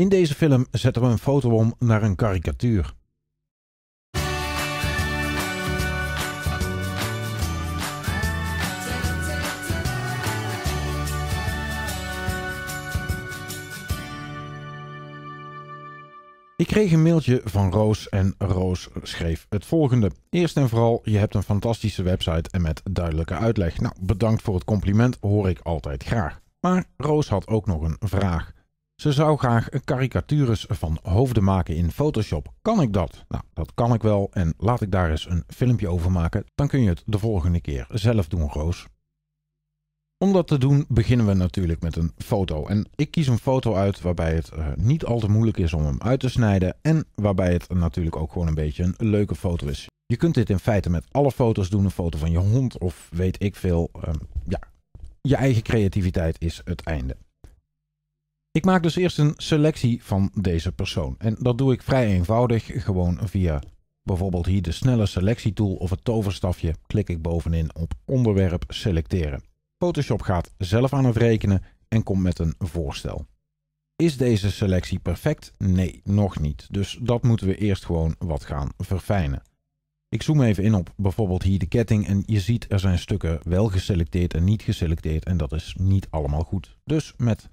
In deze film zetten we een foto om naar een karikatuur. Ik kreeg een mailtje van Roos en Roos schreef het volgende. Eerst en vooral, je hebt een fantastische website en met duidelijke uitleg. Nou, bedankt voor het compliment, hoor ik altijd graag. Maar Roos had ook nog een vraag. Ze zou graag een karikatures van hoofden maken in Photoshop. Kan ik dat? Nou, dat kan ik wel en laat ik daar eens een filmpje over maken. Dan kun je het de volgende keer zelf doen, Roos. Om dat te doen beginnen we natuurlijk met een foto. En ik kies een foto uit waarbij het eh, niet al te moeilijk is om hem uit te snijden. En waarbij het natuurlijk ook gewoon een beetje een leuke foto is. Je kunt dit in feite met alle foto's doen. Een foto van je hond of weet ik veel. Ehm, ja, je eigen creativiteit is het einde. Ik maak dus eerst een selectie van deze persoon. En dat doe ik vrij eenvoudig, gewoon via bijvoorbeeld hier de snelle selectietool of het toverstafje. Klik ik bovenin op onderwerp selecteren. Photoshop gaat zelf aan het rekenen en komt met een voorstel. Is deze selectie perfect? Nee, nog niet. Dus dat moeten we eerst gewoon wat gaan verfijnen. Ik zoom even in op bijvoorbeeld hier de ketting en je ziet er zijn stukken wel geselecteerd en niet geselecteerd en dat is niet allemaal goed. Dus met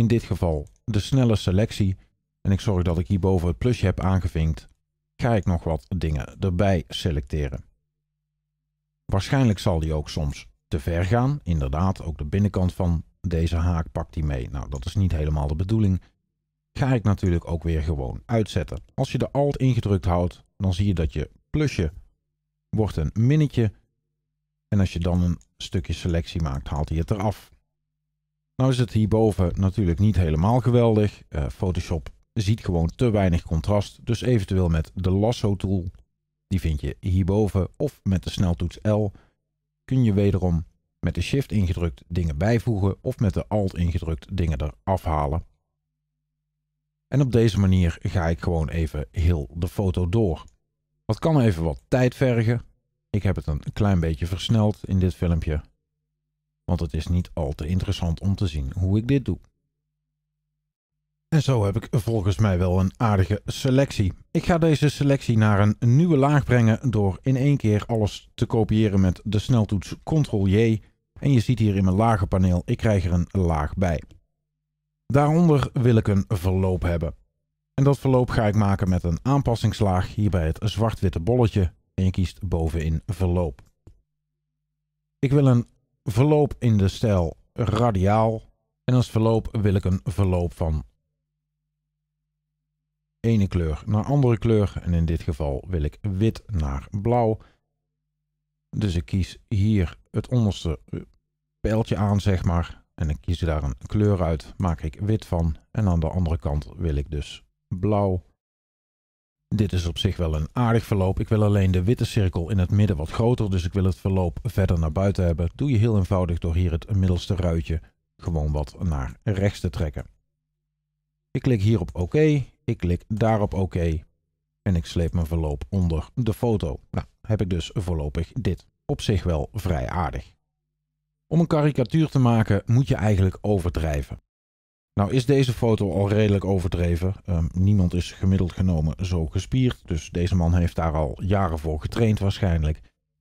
in dit geval de snelle selectie en ik zorg dat ik hierboven het plusje heb aangevinkt, ga ik nog wat dingen erbij selecteren. Waarschijnlijk zal die ook soms te ver gaan. Inderdaad, ook de binnenkant van deze haak pakt die mee. Nou, dat is niet helemaal de bedoeling. Ga ik natuurlijk ook weer gewoon uitzetten. Als je de Alt ingedrukt houdt, dan zie je dat je plusje wordt een minnetje. En als je dan een stukje selectie maakt, haalt hij het eraf. Nou is het hierboven natuurlijk niet helemaal geweldig. Eh, Photoshop ziet gewoon te weinig contrast. Dus eventueel met de lasso tool, die vind je hierboven, of met de sneltoets L, kun je wederom met de shift ingedrukt dingen bijvoegen of met de alt ingedrukt dingen eraf halen. En op deze manier ga ik gewoon even heel de foto door. Dat kan even wat tijd vergen. Ik heb het een klein beetje versneld in dit filmpje want het is niet al te interessant om te zien hoe ik dit doe. En zo heb ik volgens mij wel een aardige selectie. Ik ga deze selectie naar een nieuwe laag brengen door in één keer alles te kopiëren met de sneltoets Ctrl-J. En je ziet hier in mijn lagenpaneel, ik krijg er een laag bij. Daaronder wil ik een verloop hebben. En dat verloop ga ik maken met een aanpassingslaag hier bij het zwart-witte bolletje. En je kiest bovenin verloop. Ik wil een verloop in de stijl radiaal. En als verloop wil ik een verloop van ene kleur naar andere kleur. En in dit geval wil ik wit naar blauw. Dus ik kies hier het onderste pijltje aan, zeg maar. En ik kies daar een kleur uit, maak ik wit van. En aan de andere kant wil ik dus blauw. Dit is op zich wel een aardig verloop. Ik wil alleen de witte cirkel in het midden wat groter, dus ik wil het verloop verder naar buiten hebben. Doe je heel eenvoudig door hier het middelste ruitje gewoon wat naar rechts te trekken. Ik klik hier op OK, ik klik daar op OK en ik sleep mijn verloop onder de foto. Nou, heb ik dus voorlopig dit. Op zich wel vrij aardig. Om een karikatuur te maken moet je eigenlijk overdrijven. Nou is deze foto al redelijk overdreven. Ehm, niemand is gemiddeld genomen zo gespierd, dus deze man heeft daar al jaren voor getraind waarschijnlijk.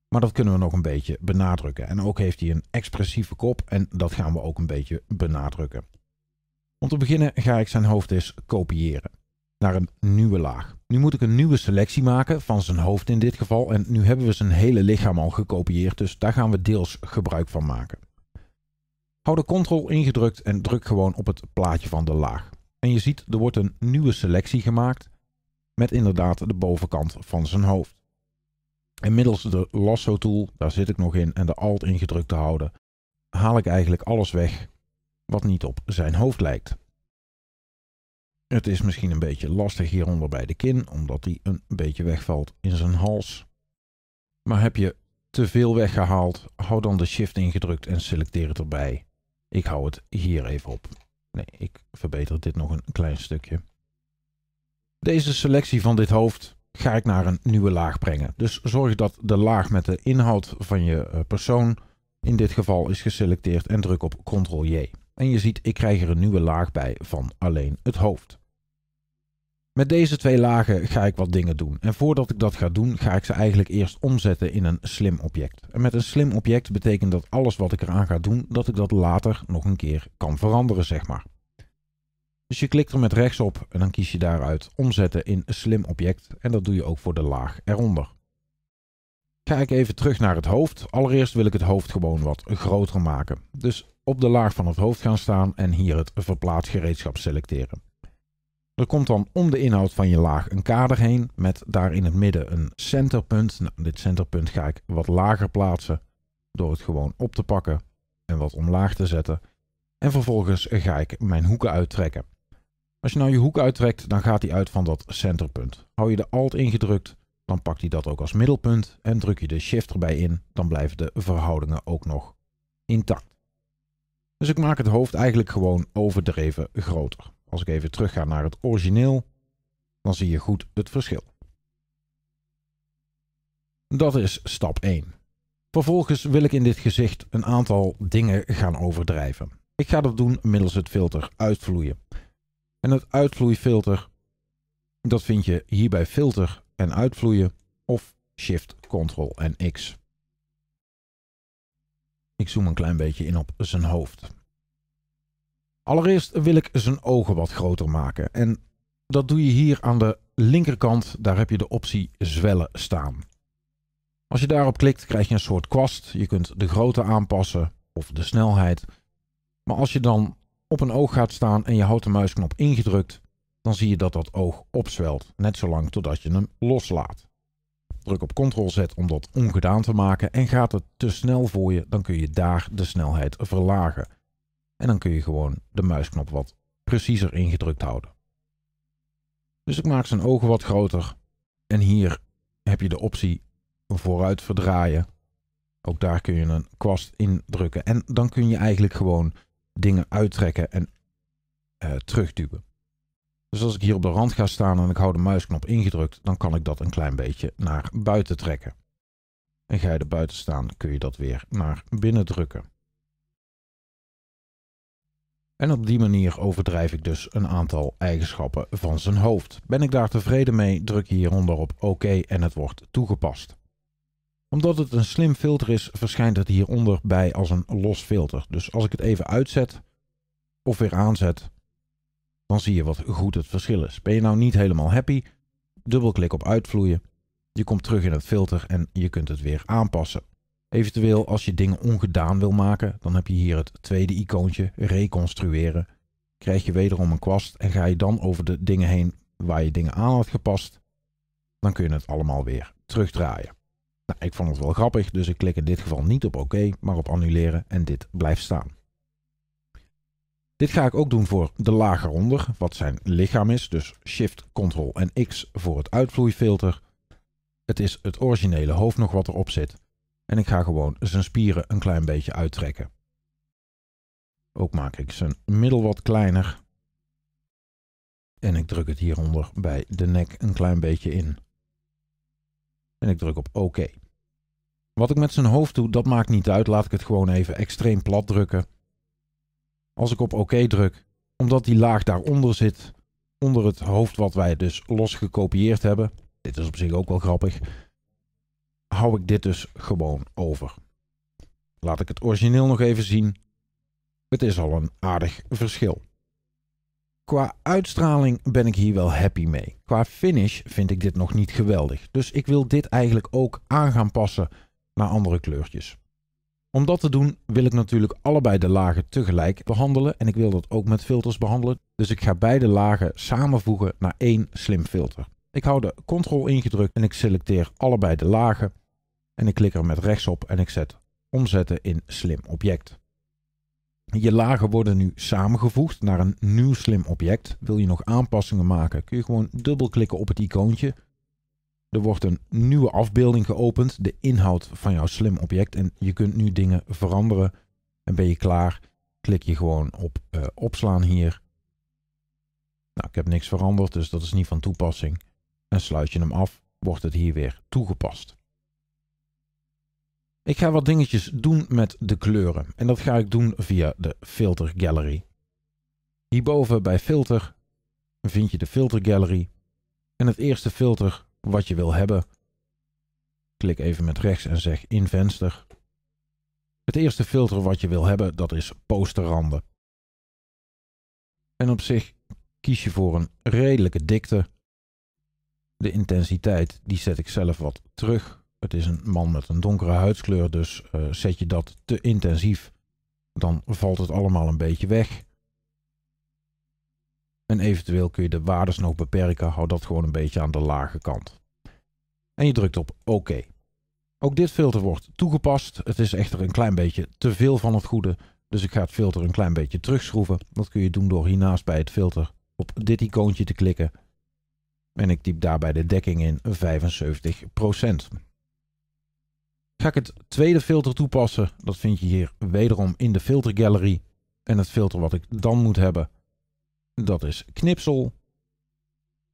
Maar dat kunnen we nog een beetje benadrukken. En ook heeft hij een expressieve kop en dat gaan we ook een beetje benadrukken. Om te beginnen ga ik zijn hoofd eens kopiëren naar een nieuwe laag. Nu moet ik een nieuwe selectie maken van zijn hoofd in dit geval en nu hebben we zijn hele lichaam al gekopieerd, dus daar gaan we deels gebruik van maken. Hou de Ctrl ingedrukt en druk gewoon op het plaatje van de laag. En je ziet, er wordt een nieuwe selectie gemaakt met inderdaad de bovenkant van zijn hoofd. Inmiddels de lasso tool, daar zit ik nog in, en de alt ingedrukt te houden, haal ik eigenlijk alles weg wat niet op zijn hoofd lijkt. Het is misschien een beetje lastig hieronder bij de kin, omdat die een beetje wegvalt in zijn hals. Maar heb je te veel weggehaald, hou dan de shift ingedrukt en selecteer het erbij. Ik hou het hier even op. Nee, ik verbeter dit nog een klein stukje. Deze selectie van dit hoofd ga ik naar een nieuwe laag brengen. Dus zorg dat de laag met de inhoud van je eh, persoon in dit geval is geselecteerd en druk op Ctrl-J. En je ziet, ik krijg er een nieuwe laag bij van alleen het hoofd. Met deze twee lagen ga ik wat dingen doen. En voordat ik dat ga doen, ga ik ze eigenlijk eerst omzetten in een slim object. En met een slim object betekent dat alles wat ik eraan ga doen, dat ik dat later nog een keer kan veranderen, zeg maar. Dus je klikt er met rechts op en dan kies je daaruit omzetten in slim object. En dat doe je ook voor de laag eronder. Ga ik even terug naar het hoofd. Allereerst wil ik het hoofd gewoon wat groter maken. Dus op de laag van het hoofd gaan staan en hier het verplaatsgereedschap selecteren. Er komt dan om de inhoud van je laag een kader heen met daar in het midden een centerpunt. Nou, dit centerpunt ga ik wat lager plaatsen door het gewoon op te pakken en wat omlaag te zetten. En vervolgens ga ik mijn hoeken uittrekken. Als je nou je hoek uittrekt, dan gaat die uit van dat centerpunt. Hou je de alt ingedrukt, dan pakt hij dat ook als middelpunt en druk je de shift erbij in, dan blijven de verhoudingen ook nog intact. Dus ik maak het hoofd eigenlijk gewoon overdreven groter. Als ik even terugga naar het origineel, dan zie je goed het verschil. Dat is stap 1. Vervolgens wil ik in dit gezicht een aantal dingen gaan overdrijven. Ik ga dat doen middels het filter uitvloeien. En het uitvloeifilter, dat vind je hier bij filter en uitvloeien of shift, ctrl en x. Ik zoom een klein beetje in op zijn hoofd. Allereerst wil ik zijn ogen wat groter maken. En dat doe je hier aan de linkerkant. Daar heb je de optie zwellen staan. Als je daarop klikt krijg je een soort kwast. Je kunt de grootte aanpassen of de snelheid. Maar als je dan op een oog gaat staan en je houdt de muisknop ingedrukt, dan zie je dat dat oog opzwelt. Net zolang totdat je hem loslaat. Druk op Ctrl-Z om dat ongedaan te maken en gaat het te snel voor je, dan kun je daar de snelheid verlagen. En dan kun je gewoon de muisknop wat preciezer ingedrukt houden. Dus ik maak zijn ogen wat groter. En hier heb je de optie vooruit verdraaien. Ook daar kun je een kwast indrukken. En dan kun je eigenlijk gewoon dingen uittrekken en uh, terugduwen. Dus als ik hier op de rand ga staan en ik hou de muisknop ingedrukt, dan kan ik dat een klein beetje naar buiten trekken. En ga je er buiten staan, kun je dat weer naar binnen drukken. En op die manier overdrijf ik dus een aantal eigenschappen van zijn hoofd. Ben ik daar tevreden mee, druk hieronder op oké OK en het wordt toegepast. Omdat het een slim filter is, verschijnt het hieronder bij als een los filter. Dus als ik het even uitzet of weer aanzet, dan zie je wat goed het verschil is. Ben je nou niet helemaal happy? Dubbelklik op uitvloeien. Je komt terug in het filter en je kunt het weer aanpassen. Eventueel als je dingen ongedaan wil maken, dan heb je hier het tweede icoontje reconstrueren. Krijg je wederom een kwast en ga je dan over de dingen heen waar je dingen aan had gepast, dan kun je het allemaal weer terugdraaien. Nou, ik vond het wel grappig, dus ik klik in dit geval niet op oké, OK, maar op annuleren en dit blijft staan. Dit ga ik ook doen voor de laag eronder, wat zijn lichaam is, dus Shift, Ctrl en X voor het uitvloeifilter. Het is het originele hoofd nog wat erop zit. En ik ga gewoon zijn spieren een klein beetje uittrekken. Ook maak ik zijn middel wat kleiner. En ik druk het hieronder bij de nek een klein beetje in. En ik druk op oké. OK. Wat ik met zijn hoofd doe, dat maakt niet uit. Laat ik het gewoon even extreem plat drukken. Als ik op oké OK druk, omdat die laag daaronder zit, onder het hoofd wat wij dus los gekopieerd hebben. Dit is op zich ook wel grappig hou ik dit dus gewoon over. Laat ik het origineel nog even zien. Het is al een aardig verschil. Qua uitstraling ben ik hier wel happy mee. Qua finish vind ik dit nog niet geweldig. Dus ik wil dit eigenlijk ook aan gaan passen naar andere kleurtjes. Om dat te doen wil ik natuurlijk allebei de lagen tegelijk behandelen en ik wil dat ook met filters behandelen. Dus ik ga beide lagen samenvoegen naar één slim filter. Ik hou de Ctrl ingedrukt en ik selecteer allebei de lagen en ik klik er met rechts op en ik zet omzetten in slim object. Je lagen worden nu samengevoegd naar een nieuw slim object. Wil je nog aanpassingen maken, kun je gewoon dubbelklikken op het icoontje. Er wordt een nieuwe afbeelding geopend, de inhoud van jouw slim object. En je kunt nu dingen veranderen. En ben je klaar, klik je gewoon op eh, opslaan hier. Nou, ik heb niks veranderd, dus dat is niet van toepassing. En sluit je hem af, wordt het hier weer toegepast. Ik ga wat dingetjes doen met de kleuren. En dat ga ik doen via de Filter Gallery. Hierboven bij Filter vind je de Filter Gallery. En het eerste filter wat je wil hebben. Klik even met rechts en zeg in venster. Het eerste filter wat je wil hebben, dat is posterranden. En op zich kies je voor een redelijke dikte. De intensiteit, die zet ik zelf wat terug het is een man met een donkere huidskleur, dus eh, zet je dat te intensief, dan valt het allemaal een beetje weg. En eventueel kun je de waardes nog beperken, hou dat gewoon een beetje aan de lage kant. En je drukt op oké. OK. Ook dit filter wordt toegepast. Het is echter een klein beetje te veel van het goede. Dus ik ga het filter een klein beetje terugschroeven. Dat kun je doen door hiernaast bij het filter op dit icoontje te klikken. En ik typ daarbij de dekking in 75% ga ik het tweede filter toepassen. Dat vind je hier wederom in de filter En het filter wat ik dan moet hebben, dat is knipsel.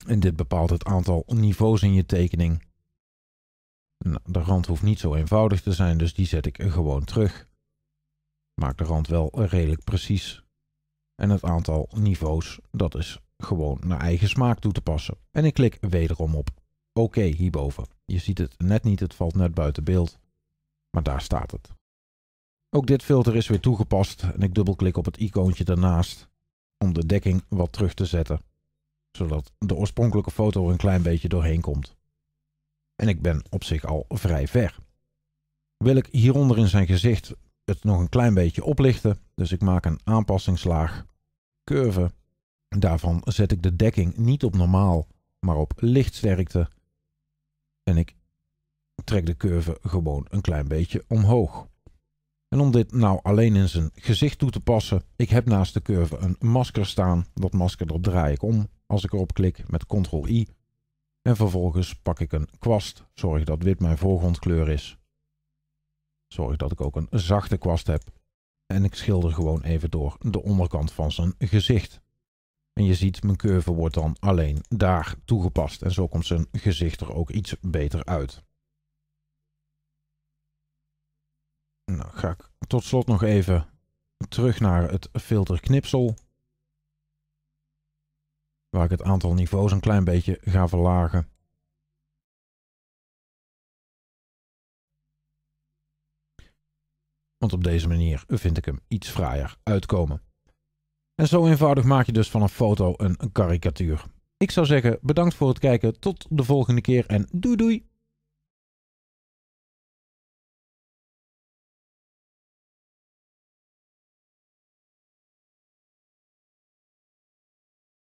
En dit bepaalt het aantal niveaus in je tekening. Nou, de rand hoeft niet zo eenvoudig te zijn, dus die zet ik gewoon terug. Maak de rand wel redelijk precies. En het aantal niveaus, dat is gewoon naar eigen smaak toe te passen. En ik klik wederom op oké OK hierboven. Je ziet het net niet, het valt net buiten beeld. Maar daar staat het. Ook dit filter is weer toegepast en ik dubbelklik op het icoontje daarnaast om de dekking wat terug te zetten, zodat de oorspronkelijke foto er een klein beetje doorheen komt. En ik ben op zich al vrij ver. Wil ik hieronder in zijn gezicht het nog een klein beetje oplichten, dus ik maak een aanpassingslaag, curve. Daarvan zet ik de dekking niet op normaal, maar op lichtsterkte. En ik trek de curve gewoon een klein beetje omhoog. En om dit nou alleen in zijn gezicht toe te passen, ik heb naast de curve een masker staan. Dat masker draai ik om als ik erop klik met Ctrl-I. En vervolgens pak ik een kwast, zorg dat wit mijn voorgrondkleur is. Zorg dat ik ook een zachte kwast heb. En ik schilder gewoon even door de onderkant van zijn gezicht. En je ziet, mijn curve wordt dan alleen daar toegepast. En zo komt zijn gezicht er ook iets beter uit. Nou, ga ik tot slot nog even terug naar het filterknipsel. Waar ik het aantal niveaus een klein beetje ga verlagen. Want op deze manier vind ik hem iets fraaier uitkomen. En zo eenvoudig maak je dus van een foto een karikatuur. Ik zou zeggen bedankt voor het kijken, tot de volgende keer en doei doei!